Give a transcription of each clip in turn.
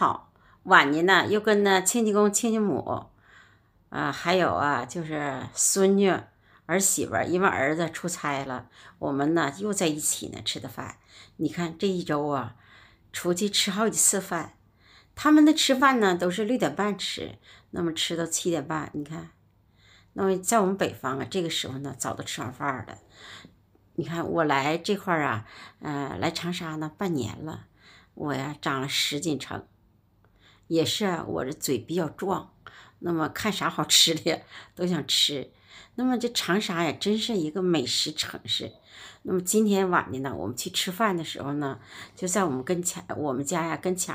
好，晚年呢又跟那亲戚公、亲戚母，啊，还有啊就是孙女、儿媳妇，因为儿子出差了，我们呢又在一起呢吃的饭。你看这一周啊，出去吃好几次饭，他们的吃饭呢都是六点半吃，那么吃到七点半。你看，那么在我们北方啊，这个时候呢早都吃完饭了。你看我来这块儿啊，呃，来长沙呢半年了，我呀长了十斤称。也是啊，我这嘴比较壮，那么看啥好吃的都想吃。那么这长沙呀，真是一个美食城市。那么今天晚的呢，我们去吃饭的时候呢，就在我们跟前，我们家呀跟前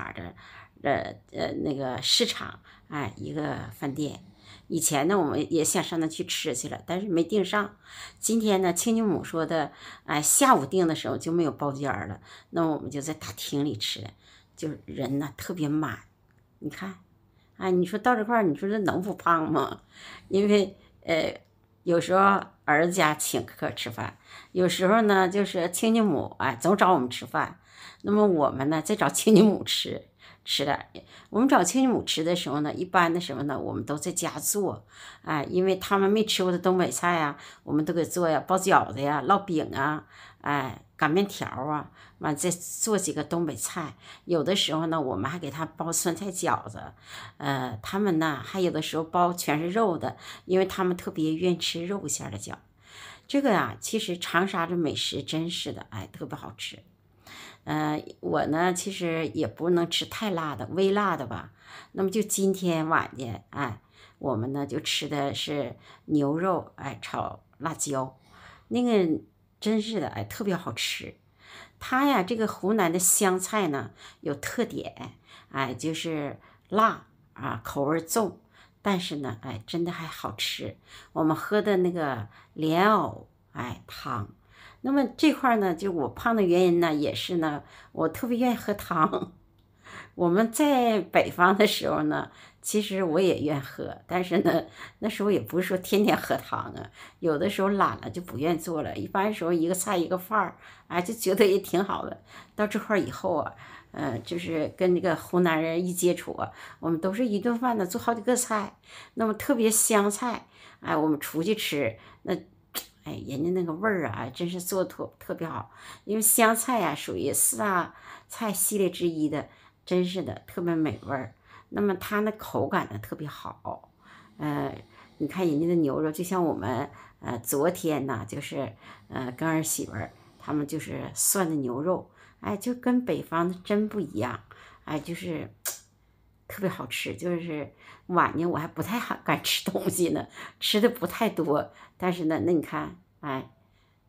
的，呃呃那个市场，哎一个饭店。以前呢，我们也想上那去吃去了，但是没订上。今天呢，亲家母说的，哎，下午订的时候就没有包间了，那我们就在大厅里吃，就人呢特别满。你看，哎，你说到这块你说这能不胖吗？因为，呃，有时候儿子家请客吃饭，有时候呢就是亲家母，哎，总找我们吃饭，那么我们呢再找亲家母吃。吃点我们找亲家母吃的时候呢，一般的时候呢，我们都在家做，哎，因为他们没吃过的东北菜啊，我们都给做呀，包饺子呀，烙饼啊，哎，擀面条啊，完再做几个东北菜，有的时候呢，我们还给他包酸菜饺子，呃，他们呢，还有的时候包全是肉的，因为他们特别愿意吃肉馅的饺这个呀，其实长沙的美食真是的，哎，特别好吃。嗯，我呢其实也不能吃太辣的，微辣的吧。那么就今天晚间，哎，我们呢就吃的是牛肉，哎，炒辣椒，那个真是的，哎，特别好吃。它呀，这个湖南的湘菜呢有特点，哎，就是辣啊，口味重，但是呢，哎，真的还好吃。我们喝的那个莲藕，哎，汤。那么这块呢，就我胖的原因呢，也是呢，我特别愿意喝汤。我们在北方的时候呢，其实我也愿喝，但是呢，那时候也不是说天天喝汤啊，有的时候懒了就不愿做了。一般时候一个菜一个饭儿，哎，就觉得也挺好的。到这块以后啊，嗯，就是跟那个湖南人一接触啊，我们都是一顿饭呢做好几个菜，那么特别香菜，哎，我们出去吃那。哎，人家那个味儿啊，真是做特特别好。因为香菜呀，属于四大菜系列之一的，真是的，特别美味儿。那么它那口感呢，特别好。呃，你看人家的牛肉，就像我们呃昨天呢，就是呃跟儿媳妇儿他们就是涮的牛肉，哎，就跟北方的真不一样。哎，就是。特别好吃，就是晚年我还不太敢吃东西呢，吃的不太多。但是呢，那你看，哎，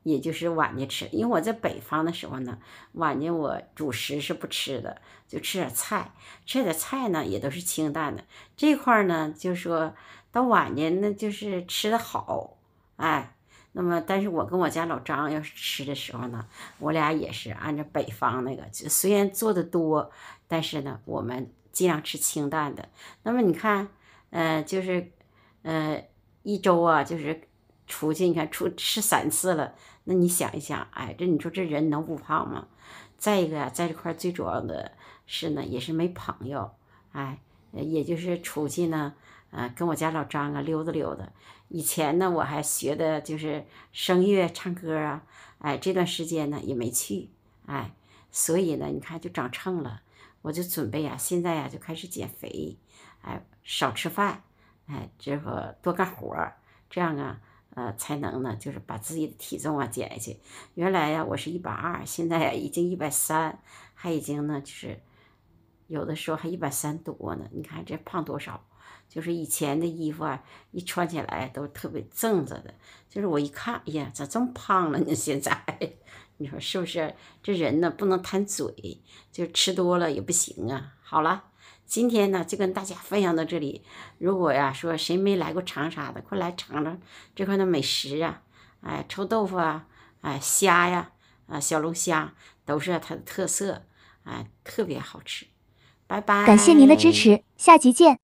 也就是晚年吃，因为我在北方的时候呢，晚年我主食是不吃的，就吃点菜，吃点菜呢也都是清淡的。这块呢就是说到晚年，那就是吃的好，哎，那么但是我跟我家老张要是吃的时候呢，我俩也是按照北方那个，虽然做的多，但是呢我们。尽量吃清淡的。那么你看，嗯，就是，呃，一周啊，就是出去，你看出吃三次了。那你想一想，哎，这你说这人能不胖吗？再一个啊，在这块最主要的是呢，也是没朋友。哎，也就是出去呢，呃，跟我家老张啊溜达溜达。以前呢，我还学的就是声乐唱歌啊。哎，这段时间呢也没去。哎，所以呢，你看就长秤了。我就准备呀，现在呀就开始减肥，哎，少吃饭，哎，这不多干活儿，这样啊，呃，才能呢，就是把自己的体重啊减下去。原来呀，我是一百二，现在呀已经一百三，还已经呢就是，有的时候还一百三多呢。你看这胖多少？就是以前的衣服啊，一穿起来都特别正着的。就是我一看，哎呀，咋这么胖了呢？现在。你说是不是？这人呢不能贪嘴，就吃多了也不行啊。好了，今天呢就跟大家分享到这里。如果呀说谁没来过长沙的，快来尝尝这块的美食啊！哎，臭豆腐啊，哎，虾呀，啊，小龙虾都是它的特色，哎，特别好吃。拜拜，感谢您的支持，下集见。